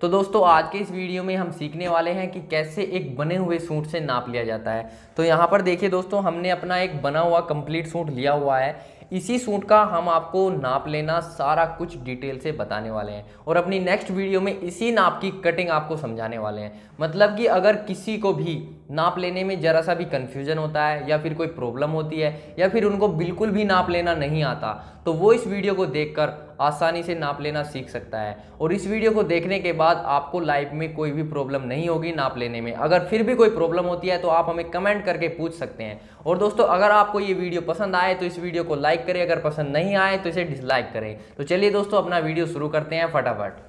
तो दोस्तों आज के इस वीडियो में हम सीखने वाले हैं कि कैसे एक बने हुए सूट से नाप लिया जाता है तो यहाँ पर देखिए दोस्तों हमने अपना एक बना हुआ कंप्लीट सूट लिया हुआ है इसी सूट का हम आपको नाप लेना सारा कुछ डिटेल से बताने वाले हैं और अपनी नेक्स्ट वीडियो में इसी नाप की कटिंग आपको समझाने वाले हैं मतलब कि अगर किसी को भी नाप लेने में ज़रा सा भी कन्फ्यूजन होता है या फिर कोई प्रॉब्लम होती है या फिर उनको बिल्कुल भी नाप लेना नहीं आता तो वो इस वीडियो को देख आसानी से नाप लेना सीख सकता है और इस वीडियो को देखने के बाद आपको लाइफ में कोई भी प्रॉब्लम नहीं होगी नाप लेने में अगर फिर भी कोई प्रॉब्लम होती है तो आप हमें कमेंट करके पूछ सकते हैं और दोस्तों अगर आपको ये वीडियो पसंद आए तो इस वीडियो को लाइक करें अगर पसंद नहीं आए तो इसे डिसलाइक करें तो चलिए दोस्तों अपना वीडियो शुरू करते हैं फटाफट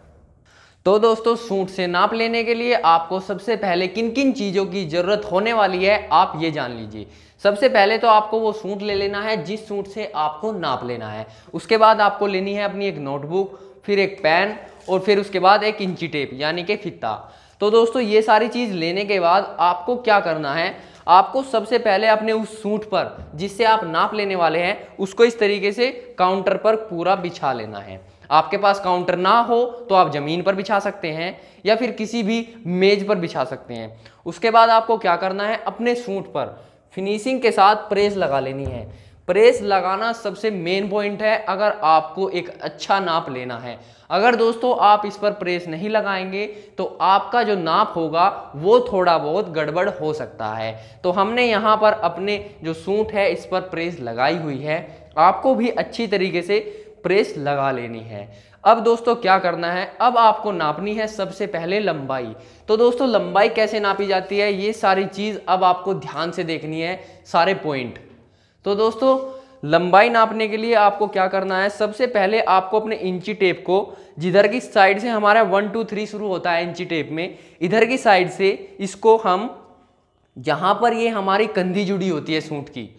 तो दोस्तों सूट से नाप लेने के लिए आपको सबसे पहले किन किन चीज़ों की ज़रूरत होने वाली है आप ये जान लीजिए सबसे पहले तो आपको वो सूट ले लेना है जिस सूट से आपको नाप लेना है उसके बाद आपको लेनी है अपनी एक नोटबुक फिर एक पेन और फिर उसके बाद एक इंची टेप यानी कि फिता तो दोस्तों ये सारी चीज़ लेने के बाद आपको क्या करना है आपको सबसे पहले अपने उस सूट पर जिससे आप नाप लेने वाले हैं उसको इस तरीके से काउंटर पर पूरा बिछा लेना है आपके पास काउंटर ना हो तो आप ज़मीन पर बिछा सकते हैं या फिर किसी भी मेज पर बिछा सकते हैं उसके बाद आपको क्या करना है अपने सूट पर फिनिशिंग के साथ प्रेस लगा लेनी है प्रेस लगाना सबसे मेन पॉइंट है अगर आपको एक अच्छा नाप लेना है अगर दोस्तों आप इस पर प्रेस नहीं लगाएंगे तो आपका जो नाप होगा वो थोड़ा बहुत गड़बड़ हो सकता है तो हमने यहाँ पर अपने जो सूट है इस पर प्रेस लगाई हुई है आपको भी अच्छी तरीके से प्रेस लगा लेनी है अब दोस्तों क्या करना है अब आपको नापनी है सबसे पहले लंबाई तो दोस्तों लंबाई कैसे नापी जाती है ये सारी चीज़ अब आपको ध्यान से देखनी है सारे पॉइंट तो दोस्तों लंबाई नापने के लिए आपको क्या करना है सबसे पहले आपको अपने इंची टेप को जिधर की साइड से हमारा वन टू थ्री शुरू होता है इंची टेप में इधर की साइड से इसको हम जहाँ पर ये हमारी कंधी जुड़ी होती है सूट की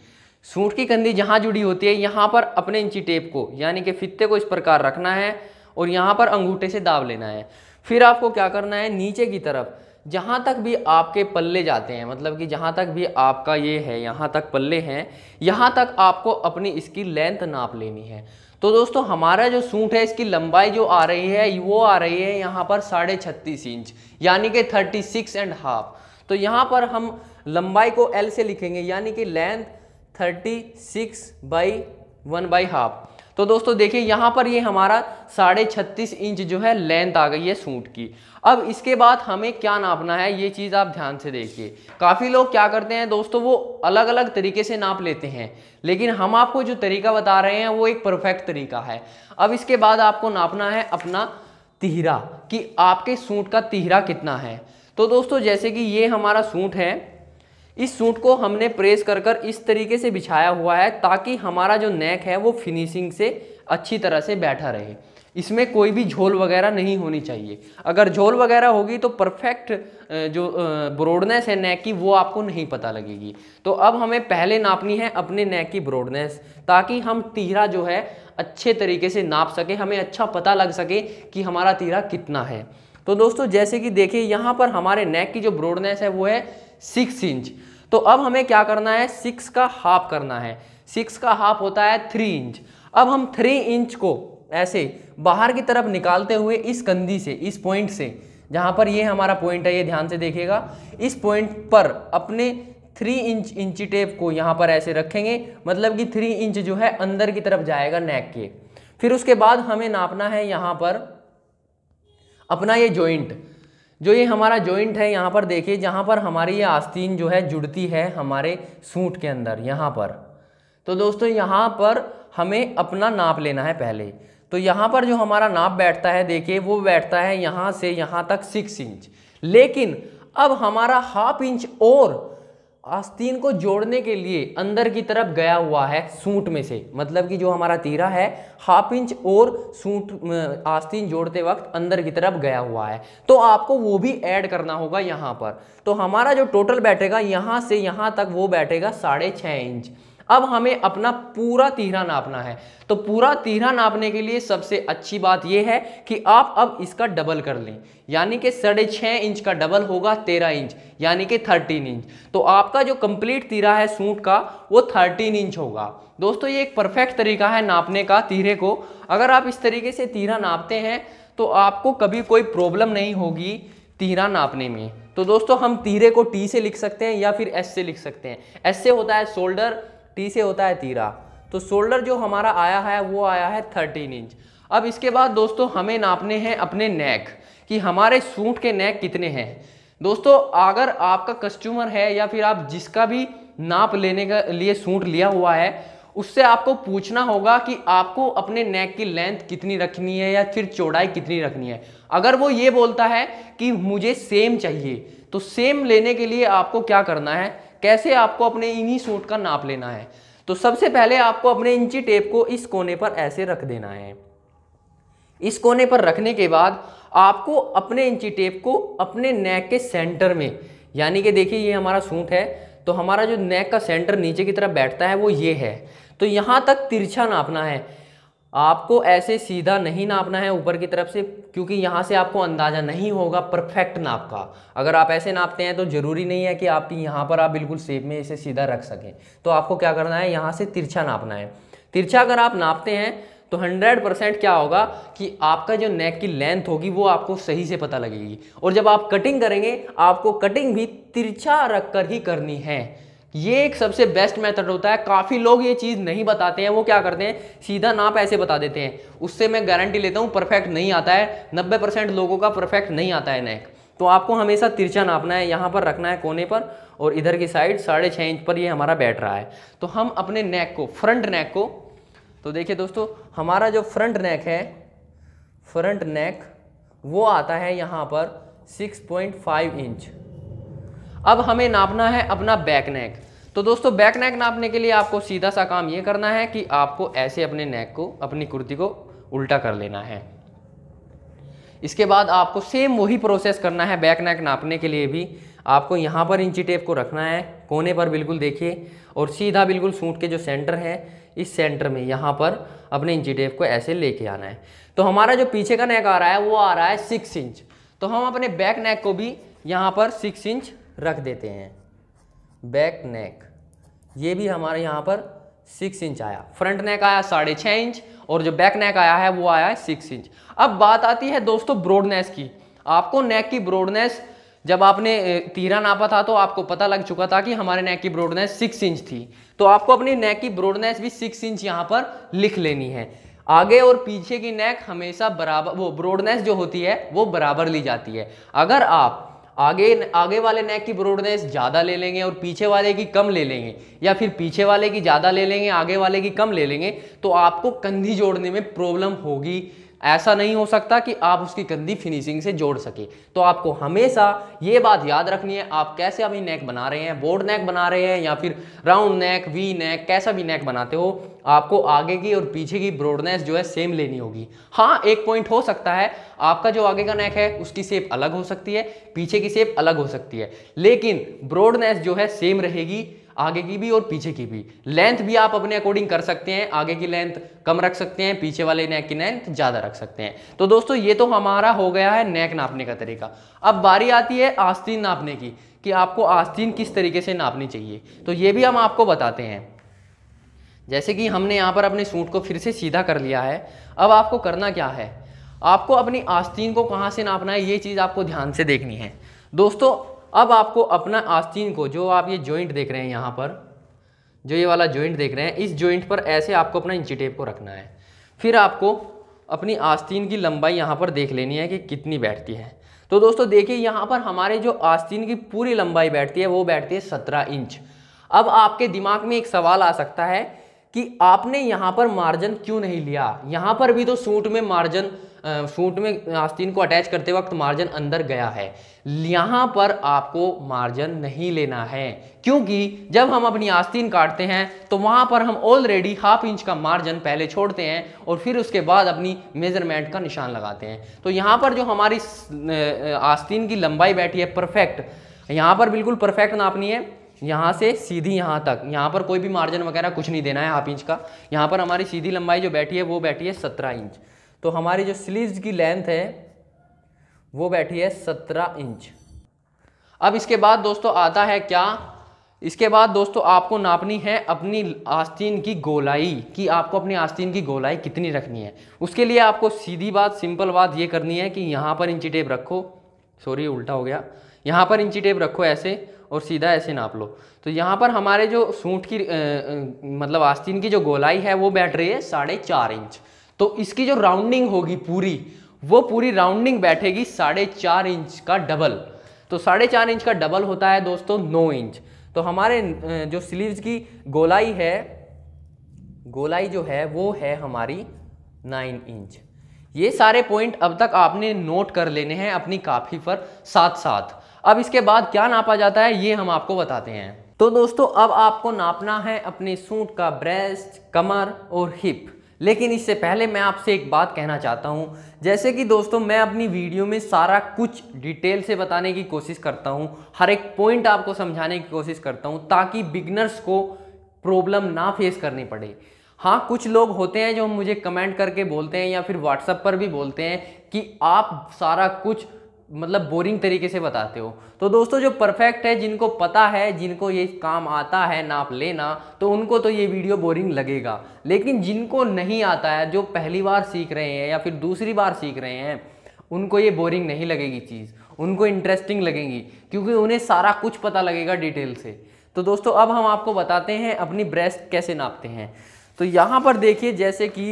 सूट की कंधी जहाँ जुड़ी होती है यहाँ पर अपने इंची टेप को यानी कि फित्ते को इस प्रकार रखना है और यहाँ पर अंगूठे से दाब लेना है फिर आपको क्या करना है नीचे की तरफ जहाँ तक भी आपके पल्ले जाते हैं मतलब कि जहाँ तक भी आपका ये है यहाँ तक पल्ले हैं यहाँ तक आपको अपनी इसकी लेंथ नाप लेनी है तो दोस्तों हमारा जो सूट है इसकी लंबाई जो आ रही है वो आ रही है यहाँ पर साढ़े छत्तीस इंच यानी कि थर्टी सिक्स एंड हाफ तो यहाँ पर हम लंबाई को एल से लिखेंगे यानी कि length thirty six by one by half तो दोस्तों देखिए यहाँ पर ये हमारा साढ़े छत्तीस इंच जो है लेंथ आ गई है सूट की अब इसके बाद हमें क्या नापना है ये चीज़ आप ध्यान से देखिए काफ़ी लोग क्या करते हैं दोस्तों वो अलग अलग तरीके से नाप लेते हैं लेकिन हम आपको जो तरीका बता रहे हैं वो एक परफेक्ट तरीका है अब इसके बाद आपको नापना है अपना तिहरा कि आपके सूट का तिहरा कितना है तो दोस्तों जैसे कि ये हमारा सूट है इस सूट को हमने प्रेस कर कर इस तरीके से बिछाया हुआ है ताकि हमारा जो नेक है वो फिनिशिंग से अच्छी तरह से बैठा रहे इसमें कोई भी झोल वगैरह नहीं होनी चाहिए अगर झोल वगैरह होगी तो परफेक्ट जो ब्रॉडनेस है नेक की वो आपको नहीं पता लगेगी तो अब हमें पहले नापनी है अपने नेक की ब्रॉडनेस ताकि हम तीरा जो है अच्छे तरीके से नाप सके हमें अच्छा पता लग सके कि हमारा तीरा कितना है तो दोस्तों जैसे कि देखिए यहाँ पर हमारे नेक की जो ब्रॉडनेस है वो है सिक्स इंच तो अब हमें क्या करना है सिक्स का हाफ करना है सिक्स का हाफ होता है थ्री इंच अब हम थ्री इंच को ऐसे बाहर की तरफ निकालते हुए इस कंधी से इस पॉइंट से जहाँ पर ये हमारा पॉइंट है ये ध्यान से देखिएगा इस पॉइंट पर अपने थ्री इंच इंची टेप को यहाँ पर ऐसे रखेंगे मतलब कि थ्री इंच जो है अंदर की तरफ जाएगा नेक के फिर उसके बाद हमें नापना है यहाँ पर अपना ये जॉइंट जो ये हमारा जॉइंट है यहाँ पर देखिए जहाँ पर हमारी ये आस्तीन जो है जुड़ती है हमारे सूट के अंदर यहाँ पर तो दोस्तों यहाँ पर हमें अपना नाप लेना है पहले तो यहाँ पर जो हमारा नाप बैठता है देखिए वो बैठता है यहाँ से यहाँ तक सिक्स इंच लेकिन अब हमारा हाफ इंच और आस्तीन को जोड़ने के लिए अंदर की तरफ गया हुआ है सूट में से मतलब कि जो हमारा तीरा है हाफ इंच और सूट आस्तीन जोड़ते वक्त अंदर की तरफ गया हुआ है तो आपको वो भी ऐड करना होगा यहाँ पर तो हमारा जो टोटल बैठेगा यहाँ से यहाँ तक वो बैठेगा साढ़े छः इंच अब हमें अपना पूरा तीहरा नापना है तो पूरा तीहरा नापने के लिए सबसे अच्छी बात यह है कि आप अब इसका डबल कर लें यानी कि साढ़े छः इंच का डबल होगा तेरह इंच यानी कि थर्टीन इंच तो आपका जो कंप्लीट तीरा है सूट का वो थर्टीन इंच होगा दोस्तों ये एक परफेक्ट तरीका है नापने का तीरे को अगर आप इस तरीके से तीरा नापते हैं तो आपको कभी कोई प्रॉब्लम नहीं होगी तीरा नापने में तो दोस्तों हम तीरे को टी से लिख सकते हैं या फिर एस से लिख सकते हैं एस से होता है शोल्डर टी से होता है तीरा तो शोल्डर जो हमारा आया है वो आया है थर्टीन इंच अब इसके बाद दोस्तों हमें नापने हैं अपने नेक कि हमारे सूट के नेक कितने हैं दोस्तों अगर आपका कस्टमर है या फिर आप जिसका भी नाप लेने के लिए सूट लिया हुआ है उससे आपको पूछना होगा कि आपको अपने नेक की लेंथ कितनी रखनी है या फिर चौड़ाई कितनी रखनी है अगर वो ये बोलता है कि मुझे सेम चाहिए तो सेम लेने के लिए आपको क्या करना है कैसे आपको अपने इन्हीं सूट का नाप लेना है तो सबसे पहले आपको अपने इंची टेप को इस कोने पर ऐसे रख देना है इस कोने पर रखने के बाद आपको अपने इंची टेप को अपने नेक के सेंटर में यानी कि देखिए ये हमारा सूट है तो हमारा जो नेक का सेंटर नीचे की तरफ बैठता है वो ये है तो यहाँ तक तिरछा नापना है आपको ऐसे सीधा नहीं नापना है ऊपर की तरफ से क्योंकि यहाँ से आपको अंदाज़ा नहीं होगा परफेक्ट नाप का अगर आप ऐसे नापते हैं तो ज़रूरी नहीं है कि आपकी यहाँ पर आप बिल्कुल सेप में इसे सीधा रख सकें तो आपको क्या करना है यहाँ से तिरछा नापना है तिरछा अगर आप नापते हैं तो 100 परसेंट क्या होगा कि आपका जो नेक की लेंथ होगी वो आपको सही से पता लगेगी और जब आप कटिंग करेंगे आपको कटिंग भी तिरछा रख कर ही करनी है ये एक सबसे बेस्ट मेथड होता है काफ़ी लोग ये चीज़ नहीं बताते हैं वो क्या करते हैं सीधा नाप ऐसे बता देते हैं उससे मैं गारंटी लेता हूँ परफेक्ट नहीं आता है नब्बे परसेंट लोगों का परफेक्ट नहीं आता है नेक तो आपको हमेशा तिरछा नापना है यहाँ पर रखना है कोने पर और इधर की साइड साढ़े छः इंच पर यह हमारा बैठ रहा है तो हम अपने नेक को फ्रंट नेक को तो देखिए दोस्तों हमारा जो फ्रंट नेक है फ्रंट नेक वो आता है यहाँ पर फाइव इंच अब हमें नापना है अपना बैक नेक तो दोस्तों बैक नेक नापने के लिए आपको सीधा सा काम ये करना है कि आपको ऐसे अपने नेक को अपनी कुर्ती को उल्टा कर लेना है इसके बाद आपको सेम वही प्रोसेस करना है बैक नेक नापने के लिए भी आपको यहाँ पर इंची टेप को रखना है कोने पर बिल्कुल देखिए और सीधा बिल्कुल सूट के जो सेंटर है इस सेंटर में यहाँ पर अपने इंची टेप को ऐसे लेके आना है तो हमारा जो पीछे का नेक आ रहा है वो आ रहा है सिक्स इंच तो हम अपने बैक नेक को भी यहाँ पर सिक्स इंच रख देते हैं बैक नेक ये भी हमारे यहाँ पर सिक्स इंच आया फ्रंट नेक आया साढ़े छः इंच और जो बैक नेक आया है वो आया है सिक्स इंच अब बात आती है दोस्तों ब्रॉडनेस की आपको नेक की ब्रॉडनेस जब आपने तीरा नापा था तो आपको पता लग चुका था कि हमारे नेक की ब्रॉडनेस सिक्स इंच थी तो आपको अपनी नेक की ब्रॉडनेस भी सिक्स इंच यहाँ पर लिख लेनी है आगे और पीछे की नेक हमेशा बराबर वो ब्रॉडनेस जो होती है वो बराबर ली जाती है अगर आप आगे आगे वाले नेक की ब्रॉडनेस ज़्यादा ले लेंगे और पीछे वाले की कम ले लेंगे या फिर पीछे वाले की ज़्यादा ले लेंगे आगे वाले की कम ले लेंगे तो आपको कंधी जोड़ने में प्रॉब्लम होगी ऐसा नहीं हो सकता कि आप उसकी गंदी फिनिशिंग से जोड़ सके तो आपको हमेशा ये बात याद रखनी है आप कैसे अभी नेक बना रहे हैं बोर्ड नेक बना रहे हैं या फिर राउंड नेक वी नेक कैसा भी नेक बनाते हो आपको आगे की और पीछे की ब्रॉडनेस जो है सेम लेनी होगी हाँ एक पॉइंट हो सकता है आपका जो आगे का नेक है उसकी सेप अलग हो सकती है पीछे की सेप अलग हो सकती है लेकिन ब्रॉडनेस जो है सेम रहेगी आगे की भी और पीछे की भी लेंथ भी आप अपने अकॉर्डिंग कर सकते हैं आगे की लेंथ कम रख सकते हैं पीछे वाले नेक की लेंथ ज़्यादा रख सकते हैं तो दोस्तों ये तो हमारा हो गया है नेक नापने का तरीका अब बारी आती है आस्तीन नापने की कि आपको आस्तीन किस तरीके से नापनी चाहिए तो ये भी हम आपको बताते हैं जैसे कि हमने यहाँ पर अपने सूट को फिर से सीधा कर लिया है अब आपको करना क्या है आपको अपनी आस्तीन को कहाँ से नापना है ये चीज़ आपको ध्यान से देखनी है दोस्तों अब आपको अपना आस्तीन को जो आप ये जॉइंट देख रहे हैं यहाँ पर जो ये वाला जॉइंट देख रहे हैं इस जॉइंट पर ऐसे आपको अपना इंची टेप को रखना है फिर आपको अपनी आस्तीन की लंबाई यहाँ पर देख लेनी है कि कितनी बैठती है तो दोस्तों देखिए यहाँ पर हमारे जो आस्तीन की पूरी लंबाई बैठती है वो बैठती है सत्रह इंच अब आपके दिमाग में एक सवाल आ सकता है कि आपने यहाँ पर मार्जिन क्यों नहीं लिया यहाँ पर भी तो सूट में मार्जिन सूट में आस्तीन को अटैच करते वक्त मार्जिन अंदर गया है यहाँ पर आपको मार्जिन नहीं लेना है क्योंकि जब हम अपनी आस्तीन काटते हैं तो वहाँ पर हम ऑलरेडी हाफ इंच का मार्जिन पहले छोड़ते हैं और फिर उसके बाद अपनी मेजरमेंट का निशान लगाते हैं तो यहाँ पर जो हमारी आस्तीन की लंबाई बैठी है परफेक्ट यहाँ पर बिल्कुल परफेक्ट नापनी है यहाँ से सीधी यहाँ तक यहाँ पर कोई भी मार्जिन वगैरह कुछ नहीं देना है हाफ इंच का यहाँ पर हमारी सीधी लंबाई जो बैठी है वो बैठी है सत्रह इंच तो हमारी जो स्लीव्स की लेंथ है वो बैठी है सत्रह इंच अब इसके बाद दोस्तों आता है क्या इसके बाद दोस्तों आपको नापनी है अपनी आस्तीन की गोलाई कि आपको अपनी आस्तीन की गोलाई कितनी रखनी है उसके लिए आपको सीधी बात सिंपल बात ये करनी है कि यहाँ पर इंची टेप रखो सॉरी उल्टा हो गया यहाँ पर इंची टेप रखो ऐसे और सीधा ऐसे नाप लो तो यहाँ पर हमारे जो सूट की आ, आ, मतलब आस्तीन की जो गोलाई है वो बैठ रही है साढ़े चार इंच तो इसकी जो राउंडिंग होगी पूरी वो पूरी राउंडिंग बैठेगी साढ़े चार इंच का डबल तो साढ़े चार इंच का डबल होता है दोस्तों नौ इंच तो हमारे जो स्लीव्स की गोलाई है गोलाई जो है वो है हमारी नाइन इंच ये सारे पॉइंट अब तक आपने नोट कर लेने हैं अपनी काफी पर साथ साथ अब इसके बाद क्या नापा जाता है ये हम आपको बताते हैं तो दोस्तों अब आपको नापना है अपने सूट का ब्रेस्ट कमर और हिप लेकिन इससे पहले मैं आपसे एक बात कहना चाहता हूँ जैसे कि दोस्तों मैं अपनी वीडियो में सारा कुछ डिटेल से बताने की कोशिश करता हूँ हर एक पॉइंट आपको समझाने की कोशिश करता हूँ ताकि बिगनर्स को प्रॉब्लम ना फेस करनी पड़े हाँ कुछ लोग होते हैं जो मुझे कमेंट करके बोलते हैं या फिर व्हाट्सअप पर भी बोलते हैं कि आप सारा कुछ मतलब बोरिंग तरीके से बताते हो तो दोस्तों जो परफेक्ट है जिनको पता है जिनको ये काम आता है नाप लेना तो उनको तो ये वीडियो बोरिंग लगेगा लेकिन जिनको नहीं आता है जो पहली बार सीख रहे हैं या फिर दूसरी बार सीख रहे हैं उनको ये बोरिंग नहीं लगेगी चीज़ उनको इंटरेस्टिंग लगेगी क्योंकि उन्हें सारा कुछ पता लगेगा डिटेल से तो दोस्तों अब हम आपको बताते हैं अपनी ब्रेस्ट कैसे नापते हैं तो यहाँ पर देखिए जैसे कि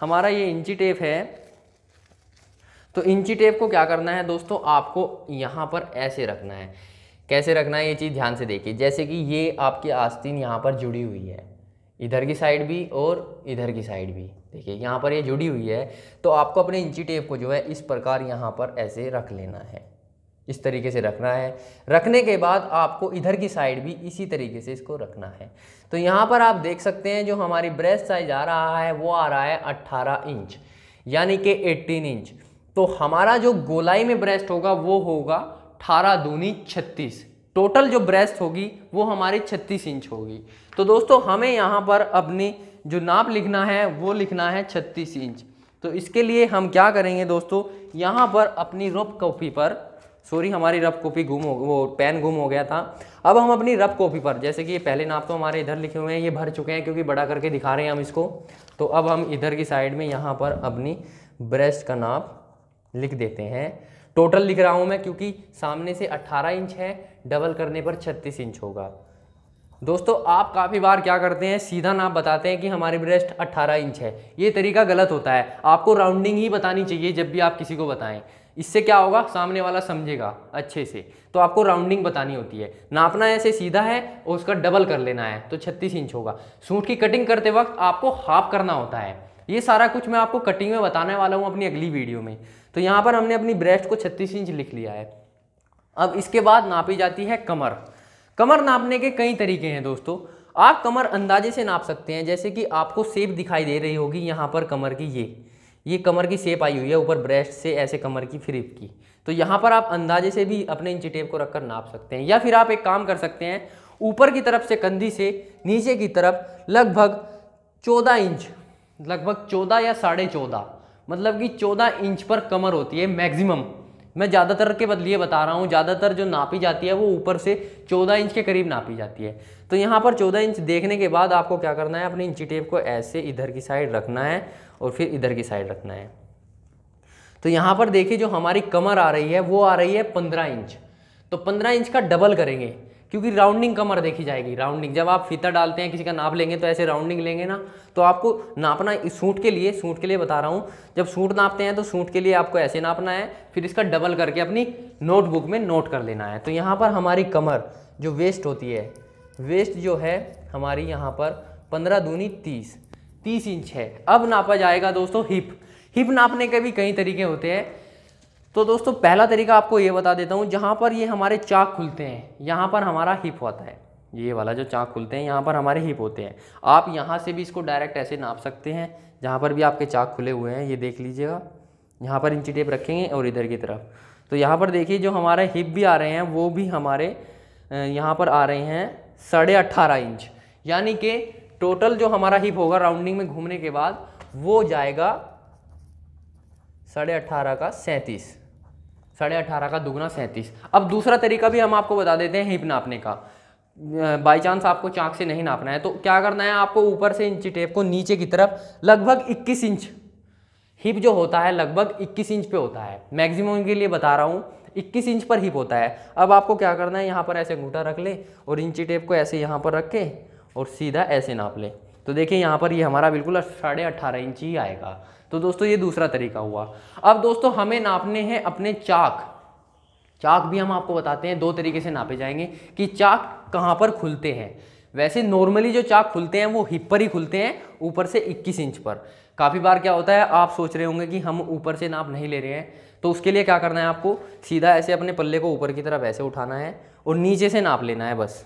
हमारा ये इंची टेप है तो इंची टेप को क्या करना है दोस्तों आपको यहाँ पर ऐसे रखना है कैसे रखना है ये चीज़ ध्यान से देखिए जैसे कि ये आपकी आस्तीन यहाँ पर जुड़ी हुई है इधर की साइड भी और इधर की साइड भी देखिए यहाँ पर ये जुड़ी हुई है तो आपको अपने इंची टेप को जो है इस प्रकार यहाँ पर ऐसे रख लेना है इस तरीके से रखना है रखने के बाद आपको इधर की साइड भी इसी तरीके से इसको रखना है तो यहाँ पर आप देख सकते हैं जो हमारी ब्रेस्ट साइज आ रहा है वो आ रहा है 18 इंच यानी कि 18 इंच तो हमारा जो गोलाई में ब्रेस्ट होगा वो होगा अठारह दूनी छत्तीस टोटल जो ब्रेस्ट होगी वो हमारी छत्तीस इंच होगी तो दोस्तों हमें यहाँ पर अपनी जो नाप लिखना है वो लिखना है छत्तीस इंच तो इसके लिए हम क्या करेंगे दोस्तों यहाँ पर अपनी रोप कॉपी पर सॉरी हमारी रफ कॉपी गुम हो वो पेन गुम हो गया था अब हम अपनी रफ कॉपी पर जैसे कि ये पहले नाप तो हमारे इधर लिखे हुए हैं ये भर चुके हैं क्योंकि बड़ा करके दिखा रहे हैं हम इसको तो अब हम इधर की साइड में यहाँ पर अपनी ब्रेस्ट का नाप लिख देते हैं टोटल लिख रहा हूँ मैं क्योंकि सामने से 18 इंच है डबल करने पर 36 इंच होगा दोस्तों आप काफ़ी बार क्या करते हैं सीधा नाप बताते हैं कि हमारी ब्रेस्ट 18 इंच है ये तरीका गलत होता है आपको राउंडिंग ही बतानी चाहिए जब भी आप किसी को बताएं इससे क्या होगा सामने वाला समझेगा अच्छे से तो आपको राउंडिंग बतानी होती है नापना ऐसे सीधा है और उसका डबल कर लेना है तो छत्तीस इंच होगा सूट की कटिंग करते वक्त आपको हाफ करना होता है ये सारा कुछ मैं आपको कटिंग में बताने वाला हूँ अपनी अगली वीडियो में तो यहाँ पर हमने अपनी ब्रेस्ट को छत्तीस इंच लिख लिया है अब इसके बाद नापी जाती है कमर कमर नापने के कई तरीके हैं दोस्तों आप कमर अंदाजे से नाप सकते हैं जैसे कि आपको सेप दिखाई दे रही होगी यहाँ पर कमर की ये ये कमर की सेप आई हुई है ऊपर ब्रेस्ट से ऐसे कमर की फ्रिप की तो यहाँ पर आप अंदाजे से भी अपने इंची टेप को रखकर नाप सकते हैं या फिर आप एक काम कर सकते हैं ऊपर की तरफ से कंधी से नीचे की तरफ लगभग चौदह इंच लगभग चौदह या साढ़े चौदह मतलब कि चौदह इंच पर कमर होती है मैक्सिमम मैं ज़्यादातर के बदलिए बता रहा हूँ ज़्यादातर जो नापी जाती है वो ऊपर से चौदह इंच के करीब नापी जाती है तो यहाँ पर चौदह इंच देखने के बाद आपको क्या करना है अपनी इंची टेप को ऐसे इधर की साइड रखना है और फिर इधर की साइड रखना है तो यहाँ पर देखिए जो हमारी कमर आ रही है वो आ रही है पंद्रह इंच तो पंद्रह इंच का डबल करेंगे क्योंकि राउंडिंग कमर देखी जाएगी राउंडिंग जब आप फीता डालते हैं किसी का नाप लेंगे तो ऐसे राउंडिंग लेंगे ना तो आपको नापना सूट के लिए सूट के लिए बता रहा हूँ जब सूट नापते हैं तो सूट के लिए आपको ऐसे नापना है फिर इसका डबल करके अपनी नोटबुक में नोट कर लेना है तो यहाँ पर हमारी कमर जो वेस्ट होती है वेस्ट जो है हमारी यहाँ पर पंद्रह दूनी तीस तीस इंच है अब नापा जाएगा दोस्तों हिप हिप नापने के भी कई तरीके होते हैं तो दोस्तों पहला तरीका आपको ये बता देता हूँ जहाँ पर ये हमारे चाक खुलते हैं यहाँ पर हमारा हिप होता है ये वाला जो चाक खुलते हैं यहाँ पर हमारे हिप होते हैं आप यहाँ से भी इसको डायरेक्ट ऐसे नाप सकते हैं जहाँ पर भी आपके चाक खुले हुए हैं ये देख लीजिएगा यहाँ पर इंची टेप रखेंगे और इधर की तरफ तो यहाँ पर देखिए जो हमारे हिप भी आ रहे हैं वो भी हमारे यहाँ पर आ रहे हैं साढ़े अट्ठारह इंच यानी कि टोटल जो हमारा हिप होगा राउंडिंग में घूमने के बाद वो जाएगा साढ़े अट्ठारह का सैंतीस साढ़े अट्ठारह का दुगना सैंतीस अब दूसरा तरीका भी हम आपको बता देते हैं हिप नापने का बाई चांस आपको चाक से नहीं नापना है तो क्या करना है आपको ऊपर से इंची टेप को नीचे की तरफ लगभग 21 इंच हिप जो होता है लगभग 21 इंच पे होता है मैक्सिमम के लिए बता रहा हूँ 21 इंच पर हिप होता है अब आपको क्या करना है यहाँ पर ऐसे अंगूठा रख ले और इंची टेप को ऐसे यहाँ पर रख के और सीधा ऐसे नाप लें तो देखिए यहाँ पर ये यह हमारा बिल्कुल साढ़े अट्ठारह इंच ही आएगा तो दोस्तों ये दूसरा तरीका हुआ अब दोस्तों हमें नापने हैं अपने चाक चाक भी हम आपको बताते हैं दो तरीके से नापे जाएंगे कि चाक कहाँ पर खुलते हैं वैसे नॉर्मली जो चाक खुलते हैं वो हिप पर ही खुलते हैं ऊपर से 21 इंच पर काफ़ी बार क्या होता है आप सोच रहे होंगे कि हम ऊपर से नाप नहीं ले रहे हैं तो उसके लिए क्या करना है आपको सीधा ऐसे अपने पल्ले को ऊपर की तरफ ऐसे उठाना है और नीचे से नाप लेना है बस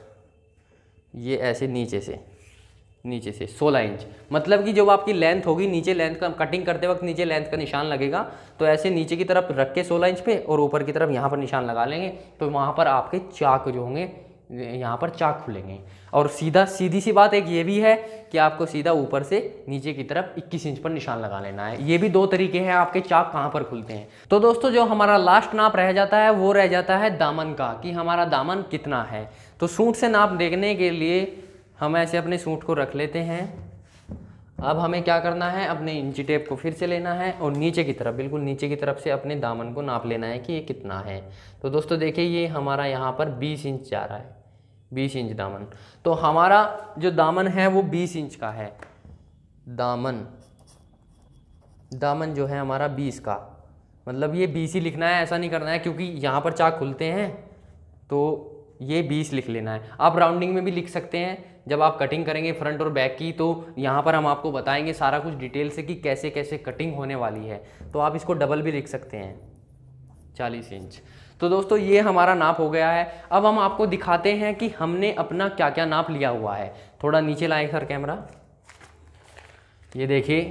ये ऐसे नीचे से नीचे से 16 इंच मतलब कि जब आपकी लेंथ होगी नीचे लेंथ का कटिंग करते वक्त नीचे लेंथ का निशान लगेगा तो ऐसे नीचे की तरफ रख के 16 इंच पे और ऊपर की तरफ यहाँ पर निशान लगा लेंगे तो वहाँ पर आपके चाक जो होंगे यहाँ पर चाक खुलेंगे और सीधा सीधी सी बात एक ये भी है कि आपको सीधा ऊपर से नीचे की तरफ 21 इंच पर निशान लगा लेना है ये भी दो तरीके हैं आपके चाक कहाँ पर खुलते हैं तो दोस्तों जो हमारा लास्ट नाप रह जाता है वो रह जाता है दामन का कि हमारा दामन कितना है तो सूट से नाप देखने के लिए हम ऐसे अपने सूट को रख लेते हैं अब हमें क्या करना है अपने इंची टेप को फिर से लेना है और नीचे की तरफ बिल्कुल नीचे की तरफ से अपने दामन को नाप लेना है कि ये कितना है तो दोस्तों देखिए ये हमारा यहाँ पर 20 इंच जा रहा है 20 इंच दामन तो हमारा जो दामन है वो 20 इंच का है दामन दामन जो है हमारा 20 का मतलब ये बीस ही लिखना है ऐसा नहीं करना है क्योंकि यहाँ पर चाक खुलते हैं तो ये बीस लिख लेना है आप राउंडिंग में भी लिख सकते हैं जब आप कटिंग करेंगे फ्रंट और बैक की तो यहाँ पर हम आपको बताएंगे सारा कुछ डिटेल से कि कैसे कैसे कटिंग होने वाली है तो आप इसको डबल भी लिख सकते हैं चालीस इंच तो दोस्तों ये हमारा नाप हो गया है अब हम आपको दिखाते हैं कि हमने अपना क्या क्या नाप लिया हुआ है थोड़ा नीचे लाए सर कैमरा ये देखिए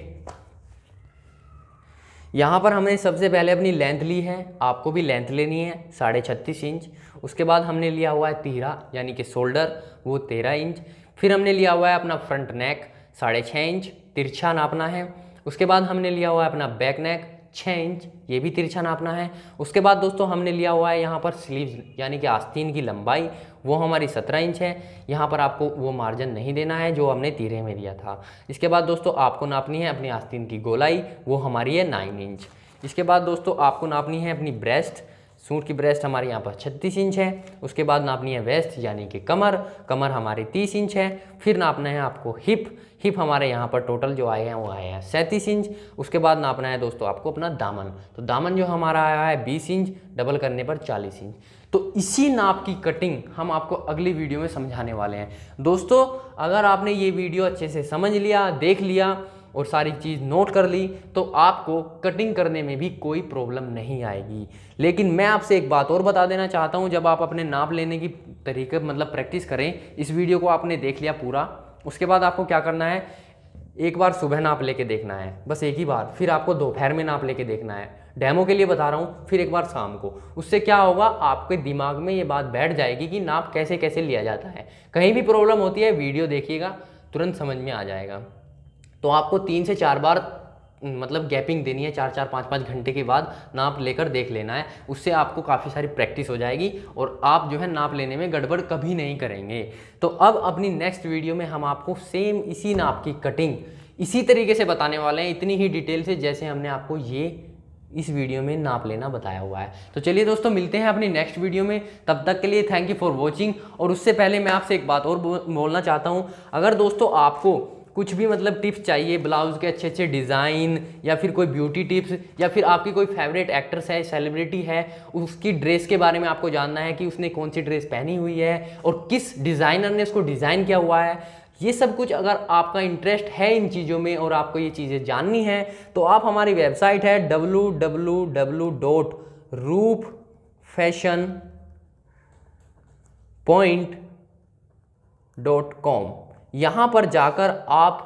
यहाँ पर हमने सबसे पहले अपनी लेंथ ली है आपको भी लेंथ लेनी है साढ़े छत्तीस इंच उसके बाद हमने लिया हुआ है तीरा यानी कि शोल्डर वो तेरह इंच फिर हमने लिया हुआ है अपना फ्रंट नेक साढ़े छः इंच तिरछा नापना है उसके बाद हमने लिया हुआ है अपना बैक नेक छः इंच ये भी तिरछा नापना है उसके बाद दोस्तों हमने लिया हुआ है यहाँ पर स्लीव्स यानी कि आस्तीन की लंबाई वो हमारी सत्रह इंच है यहाँ पर आपको वो मार्जिन नहीं देना है जो हमने तीरे में दिया था इसके बाद दोस्तों आपको नापनी है अपनी आस्तीन की गोलाई वो हमारी है नाइन इंच इसके बाद दोस्तों आपको नापनी है अपनी ब्रेस्ट सूट की ब्रेस्ट हमारे यहाँ पर 36 इंच है उसके बाद नापनी है वेस्ट यानी कि कमर कमर हमारी 30 इंच है फिर नापना है आपको हिप हिप हमारे यहाँ पर टोटल जो आए हैं वो आए हैं सैंतीस इंच उसके बाद नापना है दोस्तों आपको अपना दामन तो दामन जो हमारा आया है बीस इंच डबल करने पर चालीस इंच तो इसी नाप की कटिंग हम आपको अगली वीडियो में समझाने वाले हैं दोस्तों अगर आपने ये वीडियो अच्छे से समझ लिया देख लिया और सारी चीज़ नोट कर ली तो आपको कटिंग करने में भी कोई प्रॉब्लम नहीं आएगी लेकिन मैं आपसे एक बात और बता देना चाहता हूँ जब आप अपने नाप लेने की तरीके मतलब प्रैक्टिस करें इस वीडियो को आपने देख लिया पूरा उसके बाद आपको क्या करना है एक बार सुबह नाप लेके देखना है बस एक ही बार फिर आपको दोपहर में नाप लेके देखना है डेमो के लिए बता रहा हूँ फिर एक बार शाम को उससे क्या होगा आपके दिमाग में ये बात बैठ जाएगी कि नाप कैसे कैसे लिया जाता है कहीं भी प्रॉब्लम होती है वीडियो देखिएगा तुरंत समझ में आ जाएगा तो आपको तीन से चार बार मतलब गैपिंग देनी है चार चार पाँच पाँच घंटे के बाद नाप लेकर देख लेना है उससे आपको काफ़ी सारी प्रैक्टिस हो जाएगी और आप जो है नाप लेने में गड़बड़ कभी नहीं करेंगे तो अब अपनी नेक्स्ट वीडियो में हम आपको सेम इसी नाप की कटिंग इसी तरीके से बताने वाले हैं इतनी ही डिटेल से जैसे हमने आपको ये इस वीडियो में नाप लेना बताया हुआ है तो चलिए दोस्तों मिलते हैं अपनी नेक्स्ट वीडियो में तब तक के लिए थैंक यू फॉर वॉचिंग और उससे पहले मैं आपसे एक बात और बोलना चाहता हूँ अगर दोस्तों आपको कुछ भी मतलब टिप्स चाहिए ब्लाउज़ के अच्छे अच्छे डिज़ाइन या फिर कोई ब्यूटी टिप्स या फिर आपकी कोई फेवरेट एक्ट्रेस है सेलिब्रिटी है उसकी ड्रेस के बारे में आपको जानना है कि उसने कौन सी ड्रेस पहनी हुई है और किस डिज़ाइनर ने उसको डिज़ाइन किया हुआ है ये सब कुछ अगर आपका इंटरेस्ट है इन चीज़ों में और आपको ये चीज़ें जाननी है तो आप हमारी वेबसाइट है W W W dot fashion point dot com यहाँ पर जाकर आप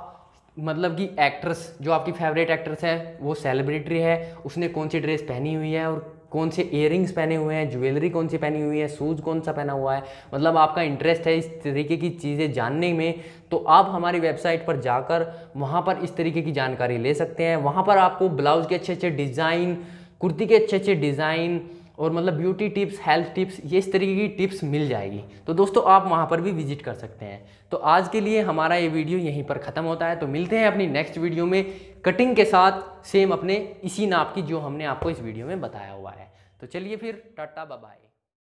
मतलब कि एक्ट्रेस जो आपकी फेवरेट एक्ट्रेस है वो सेलिब्रिटी है उसने कौन सी ड्रेस पहनी हुई है और कौन से इयर पहने हुए हैं ज्वेलरी कौन सी पहनी हुई है शूज़ कौन सा पहना हुआ है मतलब आपका इंटरेस्ट है इस तरीके की चीज़ें जानने में तो आप हमारी वेबसाइट पर जाकर वहाँ पर इस तरीके की जानकारी ले सकते हैं वहाँ पर आपको ब्लाउज़ के अच्छे अच्छे डिज़ाइन कुर्ती के अच्छे अच्छे डिज़ाइन और मतलब ब्यूटी टिप्स हेल्थ टिप्स ये इस तरीके की टिप्स मिल जाएगी तो दोस्तों आप वहाँ पर भी विजिट कर सकते हैं तो आज के लिए हमारा ये वीडियो यहीं पर ख़त्म होता है तो मिलते हैं अपनी नेक्स्ट वीडियो में कटिंग के साथ सेम अपने इसी नाप की जो हमने आपको इस वीडियो में बताया हुआ है तो चलिए फिर टाटा बाय